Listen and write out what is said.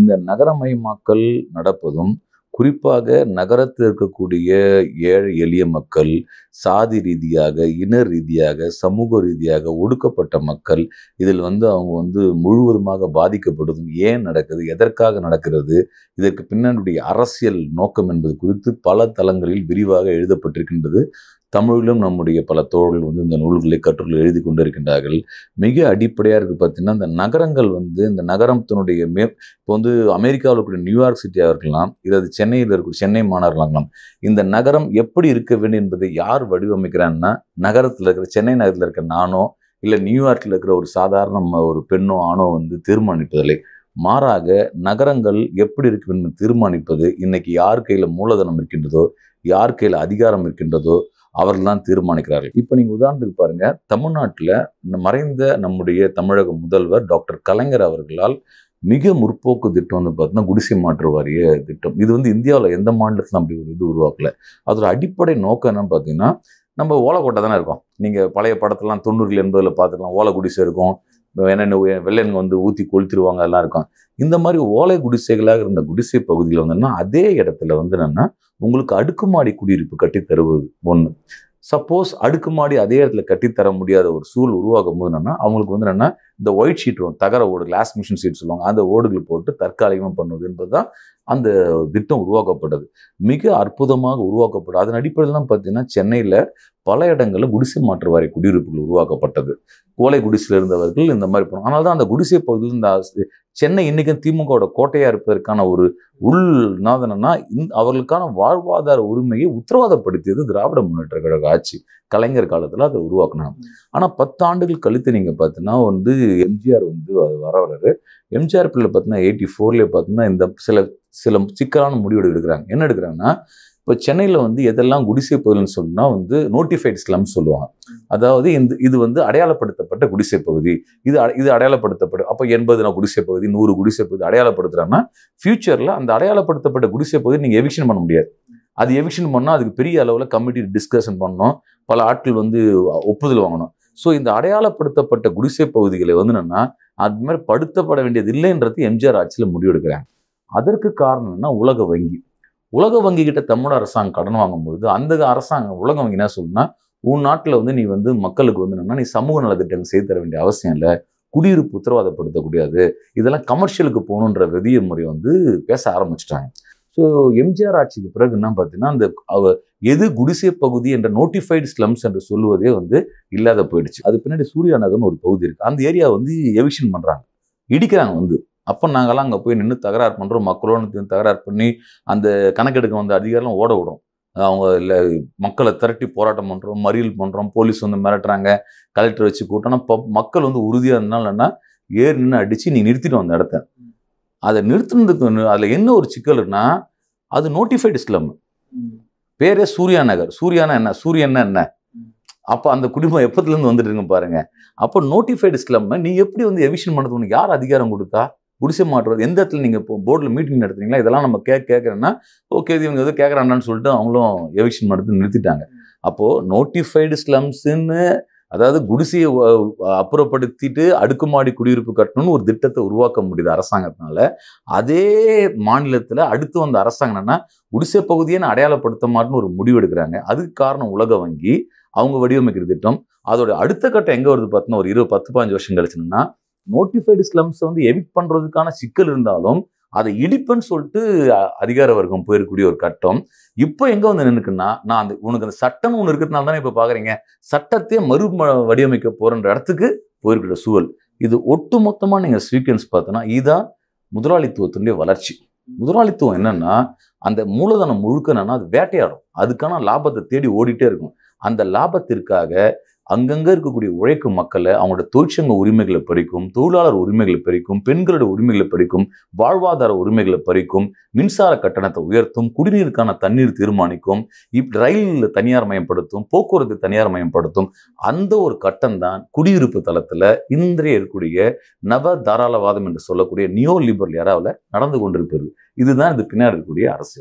இந்த நகரமயமாக்கல் நடப்பதும் குறிப்பாக நகரத்தில் இருக்கக்கூடிய ஏழை எளிய மக்கள் சாதி ரீதியாக இன ரீதியாக சமூக ரீதியாக ஒடுக்கப்பட்ட மக்கள் இதில் வந்து அவங்க வந்து முழுவதுமாக பாதிக்கப்படுவதும் ஏன் நடக்குது எதற்காக நடக்கிறது இதற்கு பின்னாடி அரசியல் நோக்கம் என்பது குறித்து பல தளங்களில் விரிவாக எழுதப்பட்டிருக்கின்றது தமிழிலும் நம்முடைய பல தோழர்கள் வந்து இந்த நூல்களை கற்றுரை எழுதி கொண்டிருக்கின்றார்கள் மிக அடிப்படையாக இருக்குது பார்த்திங்கன்னா இந்த நகரங்கள் வந்து இந்த நகரத்தினுடைய மே இப்போ வந்து அமெரிக்காவில் இருக்கக்கூடிய நியூயார்க் சிட்டியாக இருக்கலாம் இல்லாது சென்னையில் இருக்கிற சென்னை மாநகரமாக இருக்கலாம் இந்த நகரம் எப்படி இருக்க வேண்டும் என்பதை யார் வடிவமைக்கிறான்னா நகரத்தில் இருக்கிற சென்னை நகரத்தில் இருக்கிற நானோ இல்லை நியூயார்க்கில் இருக்கிற ஒரு சாதாரண ஒரு பெண்ணோ ஆணோ வந்து தீர்மானிப்பதில்லை மாறாக நகரங்கள் எப்படி இருக்கும் தீர்மானிப்பது இன்னைக்கு யார் கையில் மூலதனம் இருக்கின்றதோ யார் கையில் அதிகாரம் இருக்கின்றதோ அவர்கள் தான் தீர்மானிக்கிறார்கள் இப்போ நீங்கள் உதாரணத்துக்கு பாருங்கள் தமிழ்நாட்டில் மறைந்த நம்முடைய தமிழக முதல்வர் டாக்டர் கலைஞர் அவர்களால் மிக முற்போக்கு திட்டம் வந்து பார்த்தீங்கன்னா குடிசை மாற்று வாரிய திட்டம் இது வந்து இந்தியாவில் எந்த மாநிலத்திலும் அப்படி ஒரு இது உருவாக்கல அதோட அடிப்படை நோக்கம் என்னன்னு பார்த்தீங்கன்னா நம்ம ஓலக்கோட்டை தானே இருக்கோம் நீங்கள் பழைய படத்தெல்லாம் தொண்ணூறுல எண்பதில் பார்த்துக்கலாம் ஓலை குடிசை இருக்கும் என்னென்ன வெள்ளனுங்க வந்து ஊற்றி கொளுத்திடுவாங்க எல்லாம் இருக்கும் இந்த மாதிரி ஓலை குடிசைகளாக இருந்த குடிசை பகுதியில் வந்துன்னா அதே இடத்துல வந்து என்னென்னா உங்களுக்கு அடுக்குமாடி குடியிருப்பு கட்டித்தருவது ஒன்று சப்போஸ் அடுக்குமாடி அதே இடத்துல கட்டித்தர முடியாத ஒரு சூழ் உருவாகும் போது என்னன்னா அவங்களுக்கு வந்து என்னென்னா இந்த ஒயிட் ஷீட் வரும் தகர ஓடு கிளாஸ் மிஷின் ஷீட் சொல்லுவாங்க அந்த ஓடுகள் போட்டு தற்காலிகமாக பண்ணுவது தான் அந்த திட்டம் உருவாக்கப்பட்டது மிக அற்புதமாக உருவாக்கப்படும் அதன் தான் பார்த்தீங்கன்னா சென்னையில் பல இடங்களில் குடிசை மாற்று வாரிய குடியிருப்புகள் உருவாக்கப்பட்டது கோலை குடிசையில் இருந்தவர்கள் இந்த மாதிரி போனோம் ஆனால் தான் அந்த குடிசை பகுதியில் இந்த சென்னை இன்றைக்கும் திமுகவோட கோட்டையாக இருப்பதற்கான ஒரு உள் நாதனம்னா இந் அவர்களுக்கான வாழ்வாதார உரிமையை உத்தரவாதப்படுத்தியது திராவிட முன்னேற்ற கழக ஆட்சி கலைஞர் காலத்தில் அதை உருவாக்கணும் ஆனால் பத்தாண்டுகள் கழித்து நீங்கள் பார்த்தீங்கன்னா வந்து எம்ஜிஆர் வந்து அது வர வர்றாரு எம்ஜிஆர் பிள்ளை பார்த்தீங்கன்னா எயிட்டி ஃபோர்லேயே பார்த்தீங்கன்னா இந்த சில சில சிக்கலான முடிவு எடுக்கிறாங்க என்ன எடுக்கிறாங்கன்னா இப்போ சென்னையில் வந்து எதெல்லாம் குடிசை பகுதின்னு சொன்னால் வந்து நோட்டிஃபைட் ஸ்லம் சொல்லுவாங்க அதாவது இந்த இது வந்து அடையாளப்படுத்தப்பட்ட குடிசை பகுதி இது இது அடையாளப்படுத்தப்படும் அப்போ எண்பது நான் குடிசை பகுதி நூறு குடிசை பகுதி அடையாளப்படுத்துகிறாங்கன்னா ஃபியூச்சரில் அந்த அடையாளப்படுத்தப்பட்ட குடிசை பகுதி நீங்கள் எவிக்ஷன் பண்ண முடியாது அது எவிக்ஷன் பண்ணால் அதுக்கு பெரிய அளவில் கமிட்டி டிஸ்கஷன் பண்ணணும் பல ஆட்கள் வந்து ஒப்புதல் வாங்கணும் ஸோ இந்த அடையாளப்படுத்தப்பட்ட குடிசை பகுதிகளை வந்து என்னென்னா அது மாதிரி படுத்தப்பட வேண்டியது இல்லைன்றது எம்ஜிஆர் ஆட்சியில் முடிவெடுக்கிறாங்க அதற்கு காரணம் உலக வங்கி உலக வங்கிக்கிட்ட தமிழ் அரசாங்கம் கடன் வாங்கும்பொழுது அந்த அரசாங்கம் உலக வங்கி என்ன சொல்லுன்னா உன் நாட்டில் வந்து நீ வந்து மக்களுக்கு வந்து என்னன்னா நீ சமூக நலத்திட்டங்கள் செய்து தர வேண்டிய அவசியம் இல்லை குடியிருப்பு உத்தரவாதப்படுத்த கூடாது இதெல்லாம் கமர்ஷியலுக்கு போகணுன்ற விதிய முறை வந்து பேச ஆரம்பிச்சிட்டாங்க ஸோ எம்ஜிஆர் ஆட்சிக்கு பிறகு என்ன பார்த்தீங்கன்னா அந்த எது குடிசை பகுதி என்ற நோட்டிஃபைடு ஸ்லம்ஸ் என்று சொல்லுவதே வந்து இல்லாத போயிடுச்சு அது பின்னாடி சூர்யா நகர்னு ஒரு பகுதி இருக்குது அந்த ஏரியா வந்து எவிஷன் பண்ணுறாங்க இடிக்கிறாங்க வந்து அப்போ நாங்கள்லாம் அங்கே போய் நின்று தகராறு பண்ணுறோம் மக்களோடு தகராறு பண்ணி அந்த கணக்கெடுக்க வந்த அதிகாரம் ஓட விடுறோம் அவங்க இல்லை மக்களை திரட்டி போராட்டம் பண்ணுறோம் மறியல் பண்ணுறோம் போலீஸ் வந்து மிரட்டுறாங்க கலெக்டர் வச்சு கூட்டோம்னா மக்கள் வந்து உறுதியாக இருந்தாலும்னா ஏறு நின்று அடித்து நீ நிறுத்திட்டு வந்த இடத்த அதை நிறுத்தினதுக்கு அதில் என்ன ஒரு சிக்கல்னா அது நோட்டிஃபைடு ஸ்லம் பேரே சூர்யா நகர் சூர்யானா என்ன சூரியன்னா என்ன அப்போ அந்த குடும்பம் எப்பத்துலேருந்து வந்துட்டு பாருங்கள் அப்போ நோட்டிஃபைடு ஸ்லம் நீ எப்படி வந்து எவிஷன் பண்ணுறதுக்கு உனக்கு யார் அதிகாரம் கொடுத்தா குடிசை மாற்றுவது எந்த இடத்துல நீங்கள் இப்போ போர்டில் மீட்டிங் நடத்துறீங்களா இதெல்லாம் நம்ம கே கேட்குறேன்னா ஓகே இது இவங்க எதுவும் கேட்குறாங்கன்னு சொல்லிட்டு அவங்களும் எவிக்ஷன் மறுத்து நிறுத்திட்டாங்க அப்போது நோட்டிஃபைடு ஸ்லம்ஸுன்னு அதாவது குடிசையை அப்புறப்படுத்திட்டு அடுக்குமாடி குடியிருப்பு கட்டணும்னு ஒரு திட்டத்தை உருவாக்க முடியுது அரசாங்கத்தினால அதே மாநிலத்தில் அடுத்து வந்த அரசாங்கம் குடிசை பகுதியை நான் அடையாளப்படுத்த மாட்டேன்னு ஒரு முடிவு எடுக்கிறாங்க அதுக்கு காரணம் உலக வங்கி அவங்க வடிவமைக்கிற திட்டம் அதோட அடுத்த கட்டம் எங்கே வருது பார்த்தோன்னா ஒரு இருபது பத்து பதினஞ்சு வருஷம் கழிச்சுன்னா நோட்டிஃபைடு ஸ்லம்ஸ் வந்து எவிக் பண்ணுறதுக்கான சிக்கல் இருந்தாலும் அதை இடிப்பேன்னு சொல்லிட்டு அதிகார வர்க்கம் போயிருக்கூடிய ஒரு கட்டம் இப்போ எங்கே வந்து நின்றுக்குன்னா நான் அந்த உனக்கு அந்த சட்டம்னு ஒன்று இருக்கிறதுனால தானே இப்போ பார்க்குறீங்க சட்டத்தையே மறு வடிவமைக்க போகிறன்ற இடத்துக்கு போயிருக்கிற சூழல் இது ஒட்டு மொத்தமாக நீங்கள் சீக்வன்ஸ் பார்த்தோன்னா இதுதான் முதலாளித்துவத்தினுடைய வளர்ச்சி முதலாளித்துவம் என்னென்னா அந்த மூலதனம் முழுக்க என்னன்னா அது வேட்டையாடும் அதுக்கான லாபத்தை தேடி ஓடிட்டே இருக்கும் அந்த லாபத்திற்காக அங்கங்கே இருக்கக்கூடிய உழைக்கும் மக்களை அவங்களோட தொழிற்சங்க உரிமைகளை பறிக்கும் தொழிலாளர் உரிமைகளை பறிக்கும் பெண்களோட உரிமைகளை பறிக்கும் வாழ்வாதார உரிமைகளை பறிக்கும் மின்சார கட்டணத்தை உயர்த்தும் குடிநீருக்கான தண்ணீர் தீர்மானிக்கும் இப் ரயில் தனியார் மயப்படுத்தும் போக்குவரத்து தனியார் மயப்படுத்தும் அந்த ஒரு கட்டம் தான் குடியிருப்பு தளத்தில் இன்றைய இருக்கக்கூடிய நவ தாராளவாதம் என்று சொல்லக்கூடிய நியோ லிபரல் யாராவில் நடந்து கொண்டிருக்கிறது இதுதான் இது பின்னாடி இருக்கக்கூடிய அரசு